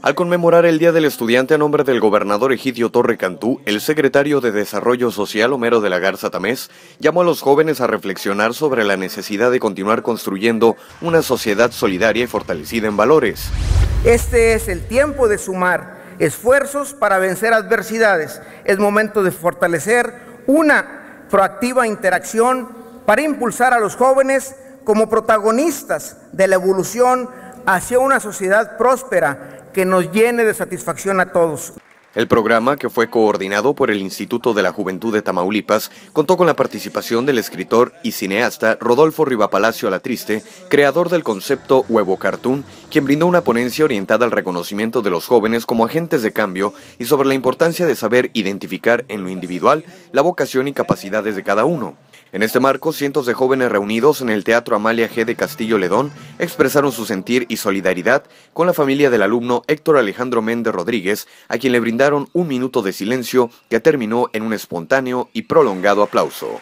Al conmemorar el Día del Estudiante a nombre del gobernador Egidio Torre Cantú, el secretario de Desarrollo Social Homero de la Garza Tamés llamó a los jóvenes a reflexionar sobre la necesidad de continuar construyendo una sociedad solidaria y fortalecida en valores. Este es el tiempo de sumar esfuerzos para vencer adversidades. Es momento de fortalecer una proactiva interacción para impulsar a los jóvenes como protagonistas de la evolución hacia una sociedad próspera que nos llene de satisfacción a todos. El programa, que fue coordinado por el Instituto de la Juventud de Tamaulipas, contó con la participación del escritor y cineasta Rodolfo Rivapalacio Alatriste, creador del concepto Huevo Cartoon, quien brindó una ponencia orientada al reconocimiento de los jóvenes como agentes de cambio y sobre la importancia de saber identificar en lo individual la vocación y capacidades de cada uno. En este marco, cientos de jóvenes reunidos en el Teatro Amalia G de Castillo Ledón expresaron su sentir y solidaridad con la familia del alumno Héctor Alejandro Méndez Rodríguez, a quien le brindaron un minuto de silencio que terminó en un espontáneo y prolongado aplauso.